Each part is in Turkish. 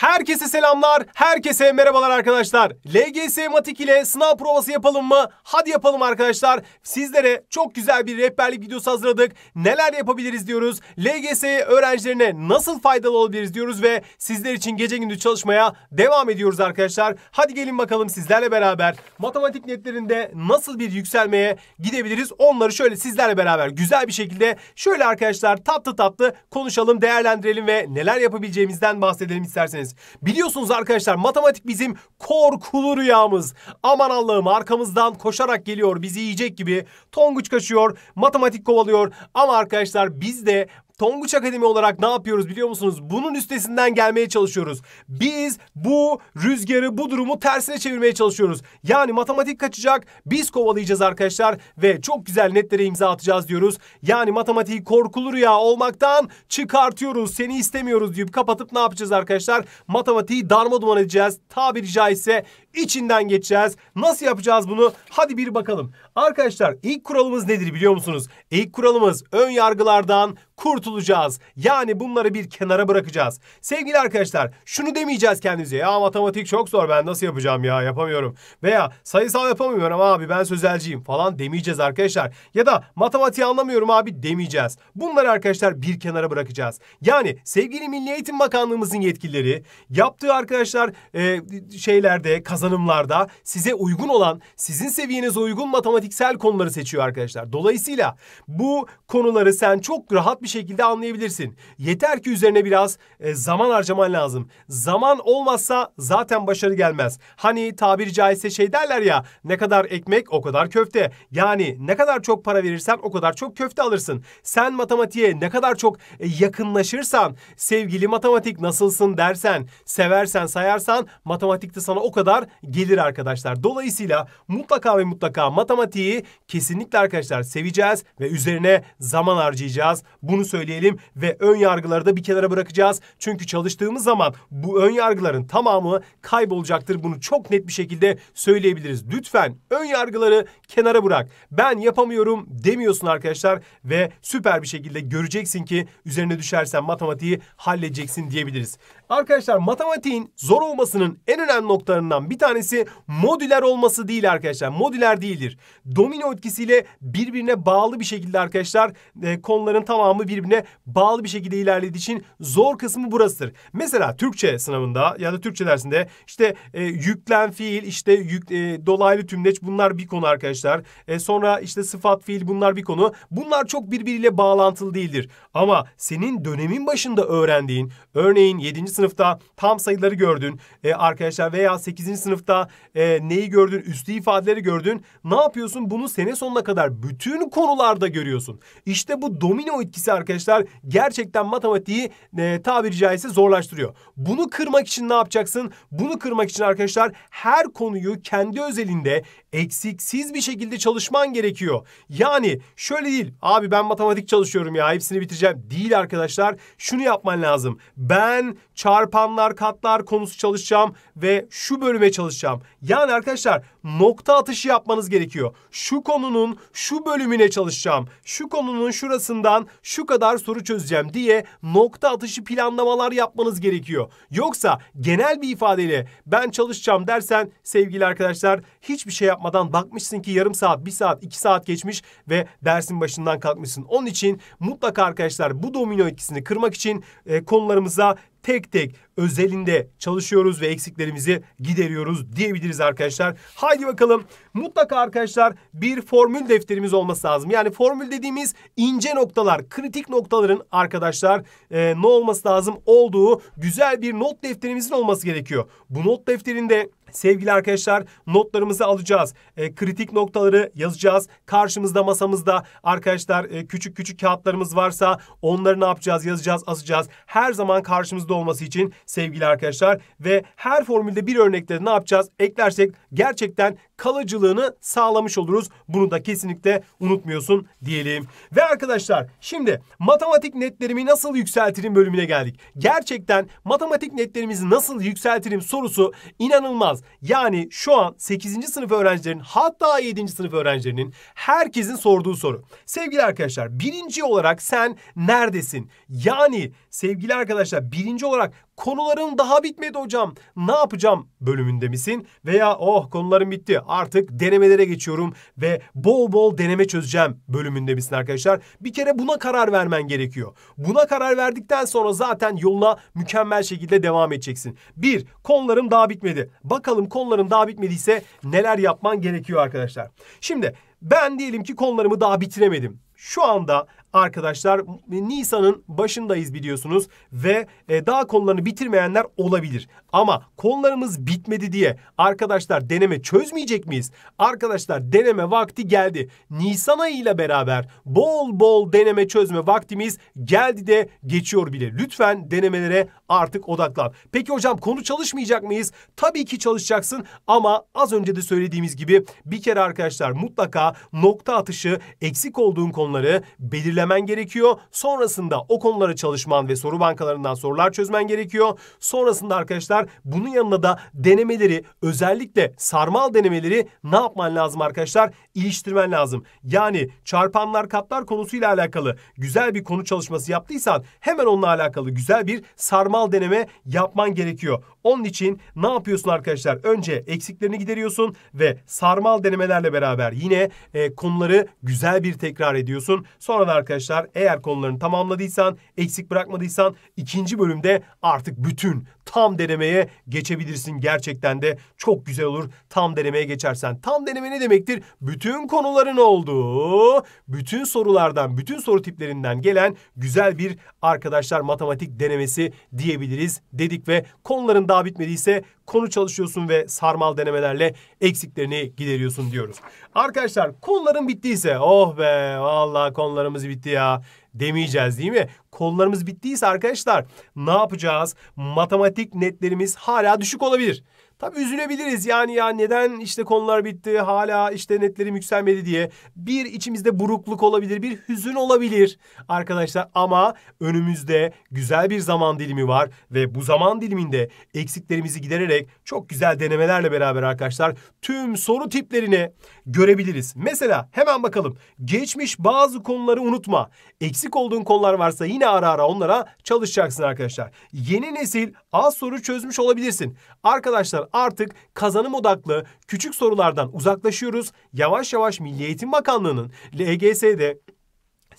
Herkese selamlar, herkese merhabalar arkadaşlar. LGS Matik ile sınav provası yapalım mı? Hadi yapalım arkadaşlar. Sizlere çok güzel bir rehberlik videosu hazırladık. Neler yapabiliriz diyoruz. LGS öğrencilerine nasıl faydalı olabiliriz diyoruz ve sizler için gece gündüz çalışmaya devam ediyoruz arkadaşlar. Hadi gelin bakalım sizlerle beraber matematik netlerinde nasıl bir yükselmeye gidebiliriz? Onları şöyle sizlerle beraber güzel bir şekilde şöyle arkadaşlar tatlı tatlı konuşalım, değerlendirelim ve neler yapabileceğimizden bahsedelim isterseniz edebilirsiniz. Biliyorsunuz arkadaşlar matematik bizim korkulu rüyamız. Aman Allah'ım arkamızdan koşarak geliyor bizi yiyecek gibi. Tonguç kaçıyor, matematik kovalıyor. Ama arkadaşlar biz de Tonguç Akademi olarak ne yapıyoruz biliyor musunuz? Bunun üstesinden gelmeye çalışıyoruz. Biz bu rüzgarı, bu durumu tersine çevirmeye çalışıyoruz. Yani matematik kaçacak, biz kovalayacağız arkadaşlar ve çok güzel netlere imza atacağız diyoruz. Yani matematiği korkulur rüya olmaktan çıkartıyoruz. Seni istemiyoruz deyip kapatıp ne yapacağız arkadaşlar? Matematiği darma duman edeceğiz. Tabiri caizse içinden geçeceğiz. Nasıl yapacağız bunu? Hadi bir bakalım. Arkadaşlar ilk kuralımız nedir biliyor musunuz? İlk kuralımız ön yargılardan kurtulacağız. Yani bunları bir kenara bırakacağız. Sevgili arkadaşlar şunu demeyeceğiz kendimize. Ya matematik çok zor ben nasıl yapacağım ya yapamıyorum. Veya sayısal yapamıyorum abi ben sözelciyim falan demeyeceğiz arkadaşlar. Ya da matematiği anlamıyorum abi demeyeceğiz. Bunları arkadaşlar bir kenara bırakacağız. Yani sevgili Milli Eğitim Bakanlığımızın yetkilileri yaptığı arkadaşlar e, şeylerde kazanımlarda size uygun olan sizin seviyenize uygun matematik matematiksel konuları seçiyor arkadaşlar. Dolayısıyla bu konuları sen çok rahat bir şekilde anlayabilirsin. Yeter ki üzerine biraz e, zaman harcaman lazım. Zaman olmazsa zaten başarı gelmez. Hani tabiri caizse şey derler ya ne kadar ekmek o kadar köfte. Yani ne kadar çok para verirsen o kadar çok köfte alırsın. Sen matematiğe ne kadar çok e, yakınlaşırsan, sevgili matematik nasılsın dersen, seversen, sayarsan matematikte sana o kadar gelir arkadaşlar. Dolayısıyla mutlaka ve mutlaka matematik empatiyi kesinlikle arkadaşlar seveceğiz ve üzerine zaman harcayacağız. Bunu söyleyelim ve ön yargıları da bir kenara bırakacağız. Çünkü çalıştığımız zaman bu ön yargıların tamamı kaybolacaktır. Bunu çok net bir şekilde söyleyebiliriz. Lütfen ön yargıları kenara bırak. Ben yapamıyorum demiyorsun arkadaşlar ve süper bir şekilde göreceksin ki üzerine düşersen matematiği halledeceksin diyebiliriz. Arkadaşlar matematiğin zor olmasının en önemli noktalarından bir tanesi modüler olması değil arkadaşlar. Modüler değildir. Domino etkisiyle birbirine bağlı bir şekilde arkadaşlar e, konuların tamamı birbirine bağlı bir şekilde ilerlediği için zor kısmı burasıdır. Mesela Türkçe sınavında ya da Türkçe dersinde işte e, yüklem fiil işte yük, e, dolaylı tümleç bunlar bir konu arkadaşlar. E, sonra işte sıfat fiil bunlar bir konu. Bunlar çok birbiriyle bağlantılı değildir. Ama senin dönemin başında öğrendiğin örneğin 7. sınıf sınıfta tam sayıları gördün e, arkadaşlar veya 8. sınıfta e, neyi gördün, üstü ifadeleri gördün. Ne yapıyorsun? Bunu sene sonuna kadar bütün konularda görüyorsun. İşte bu domino etkisi arkadaşlar gerçekten matematiği e, tabiri caizse zorlaştırıyor. Bunu kırmak için ne yapacaksın? Bunu kırmak için arkadaşlar her konuyu kendi özelinde eksiksiz bir şekilde çalışman gerekiyor. Yani şöyle değil. Abi ben matematik çalışıyorum ya hepsini bitireceğim. Değil arkadaşlar. Şunu yapman lazım. Ben çarpı çarpanlar, katlar konusu çalışacağım ve şu bölüme çalışacağım. Yani arkadaşlar nokta atışı yapmanız gerekiyor. Şu konunun şu bölümüne çalışacağım. Şu konunun şurasından şu kadar soru çözeceğim diye nokta atışı planlamalar yapmanız gerekiyor. Yoksa genel bir ifadeyle ben çalışacağım dersen sevgili arkadaşlar hiçbir şey yapmadan bakmışsın ki yarım saat, bir saat, iki saat geçmiş ve dersin başından kalkmışsın. Onun için mutlaka arkadaşlar bu domino etkisini kırmak için e, konularımıza tek tek özelinde çalışıyoruz ve eksiklerimizi gideriyoruz diyebiliriz arkadaşlar. Haydi bakalım mutlaka arkadaşlar bir formül defterimiz olması lazım. Yani formül dediğimiz ince noktalar, kritik noktaların arkadaşlar e, ne olması lazım olduğu güzel bir not defterimizin olması gerekiyor. Bu not defterinde Sevgili arkadaşlar notlarımızı alacağız. E, kritik noktaları yazacağız. Karşımızda masamızda arkadaşlar e, küçük küçük kağıtlarımız varsa onları ne yapacağız? Yazacağız, asacağız. Her zaman karşımızda olması için sevgili arkadaşlar ve her formülde bir örnekleri ne yapacağız? Eklersek gerçekten kalıcılığını sağlamış oluruz. Bunu da kesinlikle unutmuyorsun diyelim. Ve arkadaşlar şimdi matematik netlerimi nasıl yükseltirim bölümüne geldik. Gerçekten matematik netlerimizi nasıl yükseltirim sorusu inanılmaz. Yani şu an 8. sınıf öğrencilerin hatta 7. sınıf öğrencilerinin herkesin sorduğu soru. Sevgili arkadaşlar birinci olarak sen neredesin? Yani sevgili arkadaşlar birinci olarak Konuların daha bitmedi hocam ne yapacağım bölümünde misin? Veya oh konularım bitti artık denemelere geçiyorum ve bol bol deneme çözeceğim bölümünde misin arkadaşlar? Bir kere buna karar vermen gerekiyor. Buna karar verdikten sonra zaten yoluna mükemmel şekilde devam edeceksin. Bir konularım daha bitmedi. Bakalım konularım daha bitmediyse neler yapman gerekiyor arkadaşlar. Şimdi ben diyelim ki konularımı daha bitiremedim. Şu anda arkadaşlar e, Nisan'ın başındayız biliyorsunuz ve e, daha konularını bitirmeyenler olabilir. Ama konularımız bitmedi diye arkadaşlar deneme çözmeyecek miyiz? Arkadaşlar deneme vakti geldi. Nisan ayıyla beraber bol bol deneme çözme vaktimiz geldi de geçiyor bile. Lütfen denemelere artık odaklan. Peki hocam konu çalışmayacak mıyız? Tabii ki çalışacaksın ama az önce de söylediğimiz gibi bir kere arkadaşlar mutlaka nokta atışı eksik olduğun konuları belirlemen gerekiyor. Sonrasında o konulara çalışman ve soru bankalarından sorular çözmen gerekiyor. Sonrasında arkadaşlar bunun yanında da denemeleri özellikle sarmal denemeleri ne yapman lazım arkadaşlar? İliştirmen lazım. Yani çarpanlar katlar konusuyla alakalı güzel bir konu çalışması yaptıysan hemen onunla alakalı güzel bir sarmal sanal deneme yapman gerekiyor. Onun için ne yapıyorsun arkadaşlar? Önce eksiklerini gideriyorsun ve sarmal denemelerle beraber yine e, konuları güzel bir tekrar ediyorsun. Sonra da arkadaşlar eğer konularını tamamladıysan, eksik bırakmadıysan ikinci bölümde artık bütün tam denemeye geçebilirsin. Gerçekten de çok güzel olur tam denemeye geçersen. Tam deneme ne demektir? Bütün konuların olduğu, bütün sorulardan, bütün soru tiplerinden gelen güzel bir arkadaşlar matematik denemesi diyebiliriz dedik ve konuların daha bitmediyse konu çalışıyorsun ve sarmal denemelerle eksiklerini gideriyorsun diyoruz. Arkadaşlar konuların bittiyse oh be vallahi konularımız bitti ya demeyeceğiz değil mi? Konularımız bittiyse arkadaşlar ne yapacağız? Matematik netlerimiz hala düşük olabilir. Tabi üzülebiliriz yani ya neden işte konular bitti hala işte netlerim yükselmedi diye. Bir içimizde burukluk olabilir bir hüzün olabilir arkadaşlar ama önümüzde güzel bir zaman dilimi var ve bu zaman diliminde eksiklerimizi gidererek çok güzel denemelerle beraber arkadaşlar tüm soru tiplerini görebiliriz. Mesela hemen bakalım geçmiş bazı konuları unutma eksik olduğun konular varsa yine ara ara onlara çalışacaksın arkadaşlar. Yeni nesil az soru çözmüş olabilirsin. Arkadaşlar artık kazanım odaklı küçük sorulardan uzaklaşıyoruz. Yavaş yavaş Milli Eğitim Bakanlığı'nın LGS'de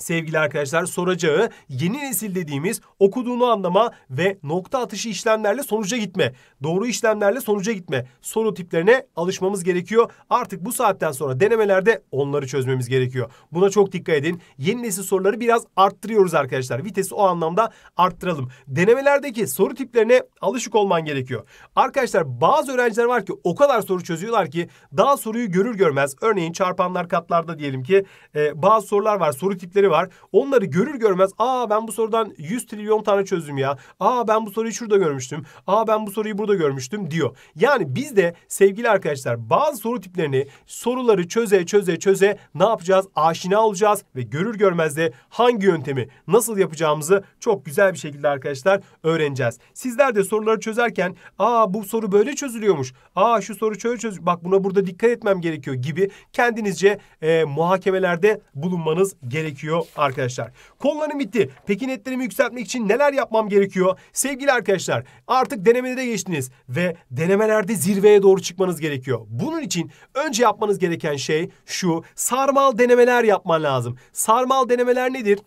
sevgili arkadaşlar soracağı yeni nesil dediğimiz okuduğunu anlama ve nokta atışı işlemlerle sonuca gitme. Doğru işlemlerle sonuca gitme soru tiplerine alışmamız gerekiyor. Artık bu saatten sonra denemelerde onları çözmemiz gerekiyor. Buna çok dikkat edin. Yeni nesil soruları biraz arttırıyoruz arkadaşlar. Vitesi o anlamda arttıralım. Denemelerdeki soru tiplerine alışık olman gerekiyor. Arkadaşlar bazı öğrenciler var ki o kadar soru çözüyorlar ki daha soruyu görür görmez örneğin çarpanlar katlarda diyelim ki e, bazı sorular var soru tipleri var var. Onları görür görmez aa ben bu sorudan 100 trilyon tane çözdüm ya. Aa ben bu soruyu şurada görmüştüm. Aa ben bu soruyu burada görmüştüm diyor. Yani biz de sevgili arkadaşlar bazı soru tiplerini soruları çöze çöze çöze ne yapacağız? Aşina olacağız ve görür görmez de hangi yöntemi nasıl yapacağımızı çok güzel bir şekilde arkadaşlar öğreneceğiz. Sizler de soruları çözerken aa bu soru böyle çözülüyormuş. Aa şu soru şöyle çöz bak buna burada dikkat etmem gerekiyor gibi kendinizce e, muhakemelerde bulunmanız gerekiyor gerekiyor arkadaşlar. Konularım bitti. Peki netlerimi yükseltmek için neler yapmam gerekiyor? Sevgili arkadaşlar artık denemelere geçtiniz ve denemelerde zirveye doğru çıkmanız gerekiyor. Bunun için önce yapmanız gereken şey şu sarmal denemeler yapman lazım. Sarmal denemeler nedir?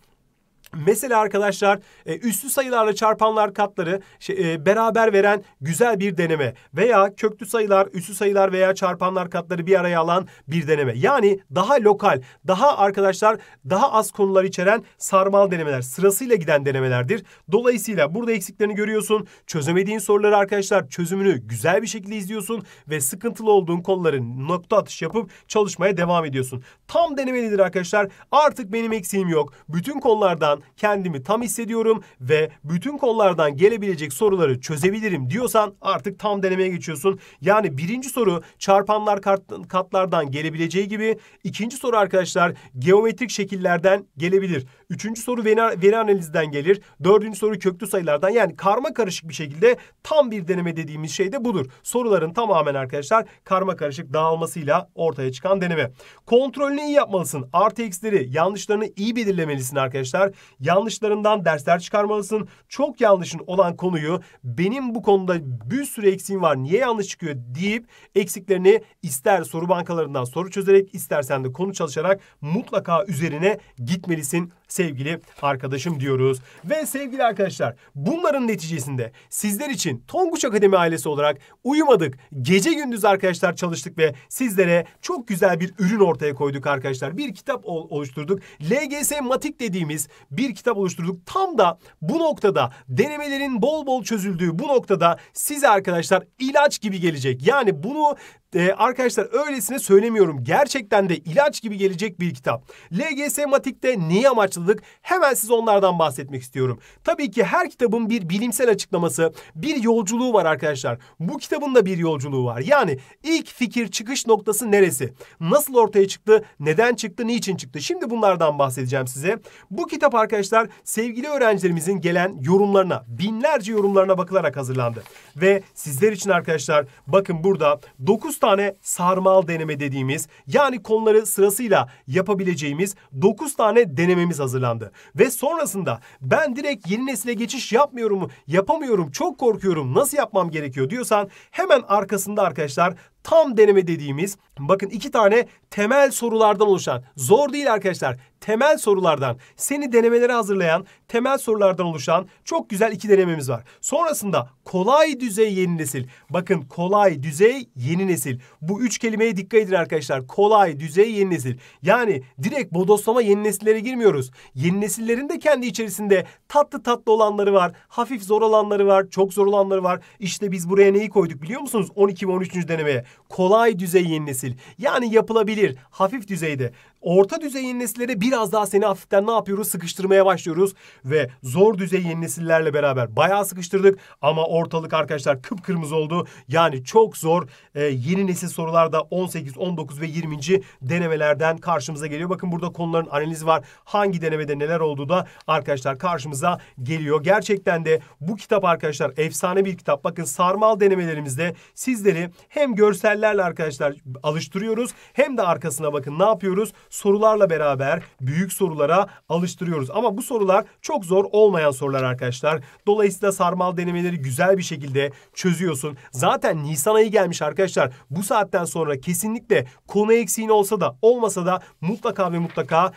Mesela arkadaşlar e, üstü sayılarla çarpanlar katları şey, e, beraber veren güzel bir deneme veya köklü sayılar, üstü sayılar veya çarpanlar katları bir araya alan bir deneme. Yani daha lokal, daha arkadaşlar daha az konular içeren sarmal denemeler, sırasıyla giden denemelerdir. Dolayısıyla burada eksiklerini görüyorsun. Çözemediğin soruları arkadaşlar çözümünü güzel bir şekilde izliyorsun ve sıkıntılı olduğun konuları nokta atış yapıp çalışmaya devam ediyorsun. Tam denemelidir arkadaşlar. Artık benim eksiğim yok. Bütün konulardan kendimi tam hissediyorum ve bütün kollardan gelebilecek soruları çözebilirim diyorsan artık tam denemeye geçiyorsun. Yani birinci soru çarpanlar kat, katlardan gelebileceği gibi ikinci soru arkadaşlar geometrik şekillerden gelebilir. Üçüncü soru veri, veri analizden gelir. Dördüncü soru köklü sayılardan yani karma karışık bir şekilde tam bir deneme dediğimiz şey de budur. Soruların tamamen arkadaşlar karma karışık dağılmasıyla ortaya çıkan deneme. Kontrolünü iyi yapmalısın. Artı eksileri yanlışlarını iyi belirlemelisin arkadaşlar. Yanlışlarından dersler çıkarmalısın. Çok yanlışın olan konuyu benim bu konuda bir sürü eksiğim var niye yanlış çıkıyor deyip eksiklerini ister soru bankalarından soru çözerek istersen de konu çalışarak mutlaka üzerine gitmelisin sevgili arkadaşım diyoruz. Ve sevgili arkadaşlar bunların neticesinde sizler için Tonguç Akademi ailesi olarak uyumadık. Gece gündüz arkadaşlar çalıştık ve sizlere çok güzel bir ürün ortaya koyduk arkadaşlar. Bir kitap oluşturduk. LGS Matik dediğimiz bir kitap oluşturduk. Tam da bu noktada denemelerin bol bol çözüldüğü bu noktada size arkadaşlar ilaç gibi gelecek. Yani bunu e, arkadaşlar öylesine söylemiyorum. Gerçekten de ilaç gibi gelecek bir kitap. LGS Matik'te neyi amaçladık? Hemen size onlardan bahsetmek istiyorum. Tabii ki her kitabın bir bilimsel açıklaması, bir yolculuğu var arkadaşlar. Bu kitabın da bir yolculuğu var. Yani ilk fikir çıkış noktası neresi? Nasıl ortaya çıktı? Neden çıktı? Niçin çıktı? Şimdi bunlardan bahsedeceğim size. Bu kitap arkadaşlar sevgili öğrencilerimizin gelen yorumlarına, binlerce yorumlarına bakılarak hazırlandı. Ve sizler için arkadaşlar bakın burada 9 tane sarmal deneme dediğimiz yani konuları sırasıyla yapabileceğimiz 9 tane denememiz hazırlandı. Ve sonrasında ben direkt yeni nesile geçiş yapmıyorum, yapamıyorum, çok korkuyorum, nasıl yapmam gerekiyor diyorsan hemen arkasında arkadaşlar tam deneme dediğimiz bakın iki tane temel sorulardan oluşan zor değil arkadaşlar temel sorulardan seni denemelere hazırlayan temel sorulardan oluşan çok güzel iki denememiz var. Sonrasında kolay düzey yeni nesil. Bakın kolay düzey yeni nesil. Bu üç kelimeye dikkat edin arkadaşlar. Kolay düzey yeni nesil. Yani direkt bodoslama yeni nesillere girmiyoruz. Yeni nesillerin de kendi içerisinde tatlı tatlı olanları var. Hafif zor olanları var. Çok zor olanları var. İşte biz buraya neyi koyduk biliyor musunuz? 12 ve 13. denemeye kolay düzey yeni nesil. Yani yapılabilir, hafif düzeyde orta düzey yeni nesillere biraz daha seni hafiften ne yapıyoruz? Sıkıştırmaya başlıyoruz ve zor düzey yeni nesillerle beraber bayağı sıkıştırdık ama ortalık arkadaşlar kıpkırmızı oldu. Yani çok zor e, yeni nesil sorularda 18, 19 ve 20. denemelerden karşımıza geliyor. Bakın burada konuların analizi var. Hangi denemede neler olduğu da arkadaşlar karşımıza geliyor. Gerçekten de bu kitap arkadaşlar efsane bir kitap. Bakın sarmal denemelerimizde sizleri hem görsellerle arkadaşlar alıştırıyoruz hem de arkasına bakın ne yapıyoruz? sorularla beraber büyük sorulara alıştırıyoruz. Ama bu sorular çok zor olmayan sorular arkadaşlar. Dolayısıyla sarmal denemeleri güzel bir şekilde çözüyorsun. Zaten Nisan ayı gelmiş arkadaşlar. Bu saatten sonra kesinlikle konu eksiğin olsa da olmasa da mutlaka ve mutlaka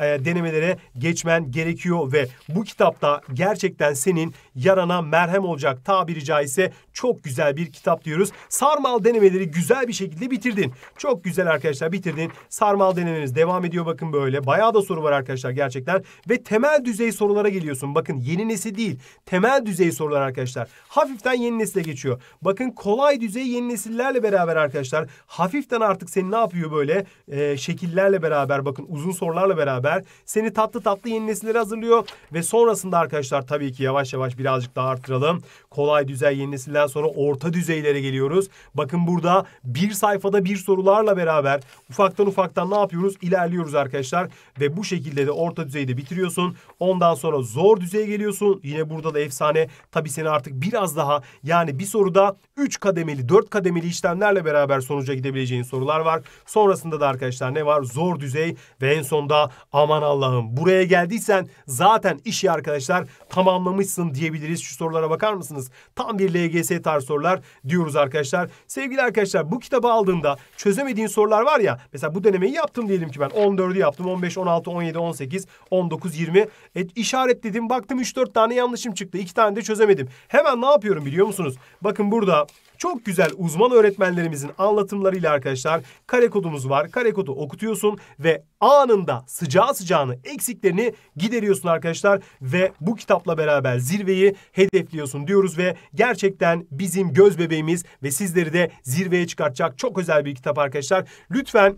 e, denemelere geçmen gerekiyor ve bu kitapta gerçekten senin yarana merhem olacak tabiri caizse çok güzel bir kitap diyoruz. Sarmal denemeleri güzel bir şekilde bitirdin. Çok güzel arkadaşlar bitirdin. Sarmal denemeniz devam ediyor bakın böyle. Bayağı da soru var arkadaşlar gerçekten. Ve temel düzey sorulara geliyorsun. Bakın yeni nesil değil. Temel düzey sorular arkadaşlar. Hafiften yeni nesile geçiyor. Bakın kolay düzey yeni nesillerle beraber arkadaşlar. Hafiften artık seni ne yapıyor böyle? E, şekillerle beraber bakın uzun sorular çalışmalarla beraber seni tatlı tatlı yeni nesillere hazırlıyor. Ve sonrasında arkadaşlar tabii ki yavaş yavaş birazcık daha arttıralım. Kolay düzey yeni nesilden sonra orta düzeylere geliyoruz. Bakın burada bir sayfada bir sorularla beraber ufaktan ufaktan ne yapıyoruz? İlerliyoruz arkadaşlar. Ve bu şekilde de orta düzeyde bitiriyorsun. Ondan sonra zor düzeye geliyorsun. Yine burada da efsane. Tabii seni artık biraz daha yani bir soruda 3 kademeli 4 kademeli işlemlerle beraber sonuca gidebileceğin sorular var. Sonrasında da arkadaşlar ne var? Zor düzey ve en sonda olursa aman Allah'ım buraya geldiysen zaten işi arkadaşlar tamamlamışsın diyebiliriz. Şu sorulara bakar mısınız? Tam bir LGS tarz sorular diyoruz arkadaşlar. Sevgili arkadaşlar bu kitabı aldığında çözemediğin sorular var ya. Mesela bu denemeyi yaptım diyelim ki ben 14'ü yaptım. 15, 16, 17, 18, 19, 20. E, işaretledim baktım 3-4 tane yanlışım çıktı. 2 tane de çözemedim. Hemen ne yapıyorum biliyor musunuz? Bakın burada çok güzel uzman öğretmenlerimizin anlatımlarıyla arkadaşlar kare kodumuz var. Kare kodu okutuyorsun ve anında sıcağı sıcağını eksiklerini gideriyorsun arkadaşlar ve bu kitapla beraber zirveyi hedefliyorsun diyoruz ve gerçekten bizim göz bebeğimiz ve sizleri de zirveye çıkartacak çok özel bir kitap arkadaşlar. Lütfen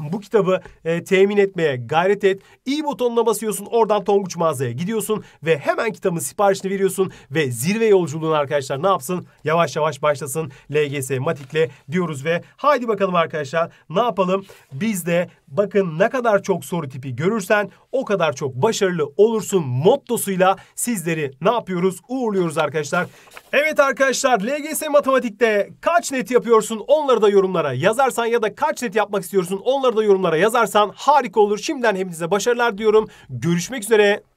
bu kitabı e, temin etmeye gayret et. İyi butonuna basıyorsun oradan Tonguç mağazaya gidiyorsun ve hemen kitabın siparişini veriyorsun ve zirve yolculuğunu arkadaşlar ne yapsın? Yavaş yavaş başlasın LGS Matik'le diyoruz ve haydi bakalım arkadaşlar ne yapalım? Biz de Bakın ne kadar çok soru tipi görürsen o kadar çok başarılı olursun mottosuyla sizleri ne yapıyoruz? Uğurluyoruz arkadaşlar. Evet arkadaşlar LGS matematikte kaç net yapıyorsun onları da yorumlara yazarsan ya da kaç net yapmak istiyorsun onları da yorumlara yazarsan harika olur. Şimdiden hepinize başarılar diyorum. Görüşmek üzere.